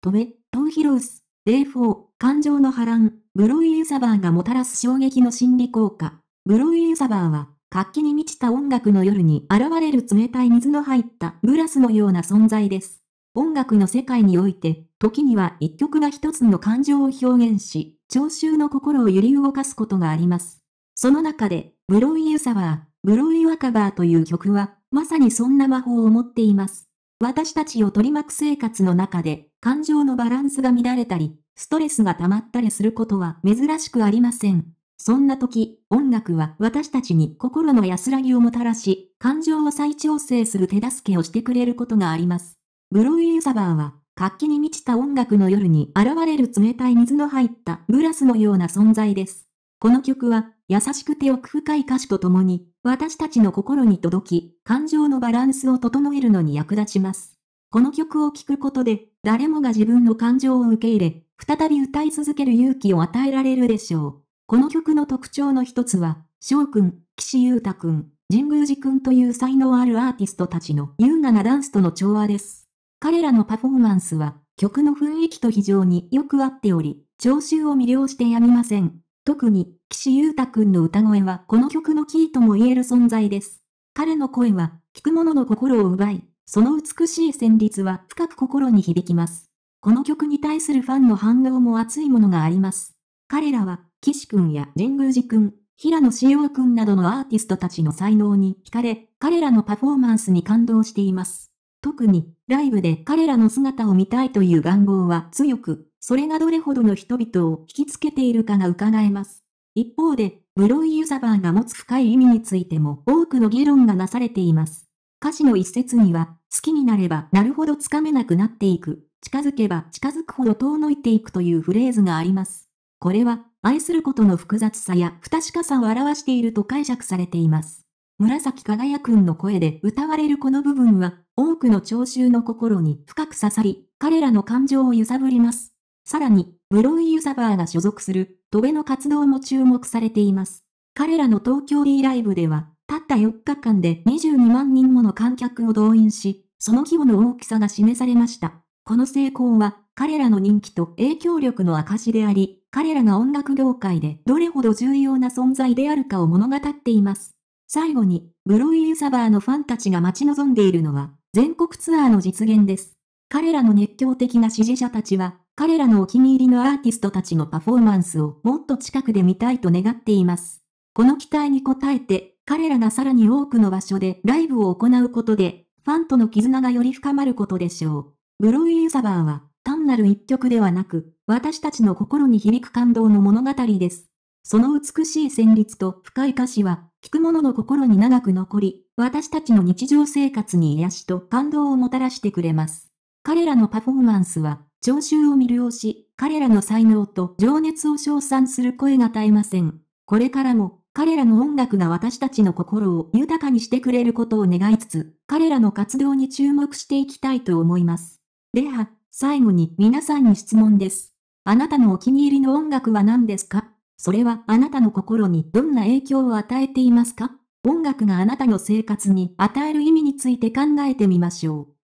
止め、トンヒロウス、デフォー、感情の波乱、ブロイ・ユサバーがもたらす衝撃の心理効果。ブロイ・ユサバーは、活気に満ちた音楽の夜に現れる冷たい水の入ったグラスのような存在です。音楽の世界において、時には一曲が一つの感情を表現し、聴衆の心を揺り動かすことがあります。その中で、ブロイ・ユサバー、ブロイ・ワカバーという曲は、まさにそんな魔法を持っています。私たちを取り巻く生活の中で、感情のバランスが乱れたり、ストレスが溜まったりすることは珍しくありません。そんな時、音楽は私たちに心の安らぎをもたらし、感情を再調整する手助けをしてくれることがあります。ブロイ・ユサバーは、活気に満ちた音楽の夜に現れる冷たい水の入ったグラスのような存在です。この曲は、優しくて奥深い歌詞とともに、私たちの心に届き、感情のバランスを整えるのに役立ちます。この曲を聴くことで、誰もが自分の感情を受け入れ、再び歌い続ける勇気を与えられるでしょう。この曲の特徴の一つは、翔くん、岸優太くん、神宮寺くんという才能あるアーティストたちの優雅なダンスとの調和です。彼らのパフォーマンスは、曲の雰囲気と非常によく合っており、聴衆を魅了してやみません。特に、岸優太くんの歌声はこの曲のキーとも言える存在です。彼の声は、聴く者の心を奪い、その美しい旋律は深く心に響きます。この曲に対するファンの反応も熱いものがあります。彼らは、岸くんや神宮寺くん、平野志陽くんなどのアーティストたちの才能に惹かれ、彼らのパフォーマンスに感動しています。特に、ライブで彼らの姿を見たいという願望は強く、それがどれほどの人々を引きつけているかが伺えます。一方で、ブロイユザバーが持つ深い意味についても多くの議論がなされています。歌詞の一節には、好きになればなるほどつかめなくなっていく、近づけば近づくほど遠のいていくというフレーズがあります。これは、愛することの複雑さや不確かさを表していると解釈されています。紫輝くんの声で歌われるこの部分は、多くの聴衆の心に深く刺さり、彼らの感情を揺さぶります。さらに、ブロイユサバーが所属する、トベの活動も注目されています。彼らの東京 D ライブでは、たった4日間で22万人もの観客を動員し、その規模の大きさが示されました。この成功は、彼らの人気と影響力の証であり、彼らが音楽業界でどれほど重要な存在であるかを物語っています。最後に、ブロイユサバーのファンたちが待ち望んでいるのは、全国ツアーの実現です。彼らの熱狂的な支持者たちは、彼らのお気に入りのアーティストたちのパフォーマンスをもっと近くで見たいと願っています。この期待に応えて、彼らがさらに多くの場所でライブを行うことで、ファンとの絆がより深まることでしょう。ブロイ・ユサバーは、単なる一曲ではなく、私たちの心に響く感動の物語です。その美しい旋律と深い歌詞は、聴く者の心に長く残り、私たちの日常生活に癒しと感動をもたらしてくれます。彼らのパフォーマンスは、聴衆を魅了し、彼らの才能と情熱を称賛する声が絶えません。これからも、彼らの音楽が私たちの心を豊かにしてくれることを願いつつ、彼らの活動に注目していきたいと思います。では、最後に皆さんに質問です。あなたのお気に入りの音楽は何ですかそれはあなたの心にどんな影響を与えていますか音楽があなたの生活に与える意味について考えてみましょう。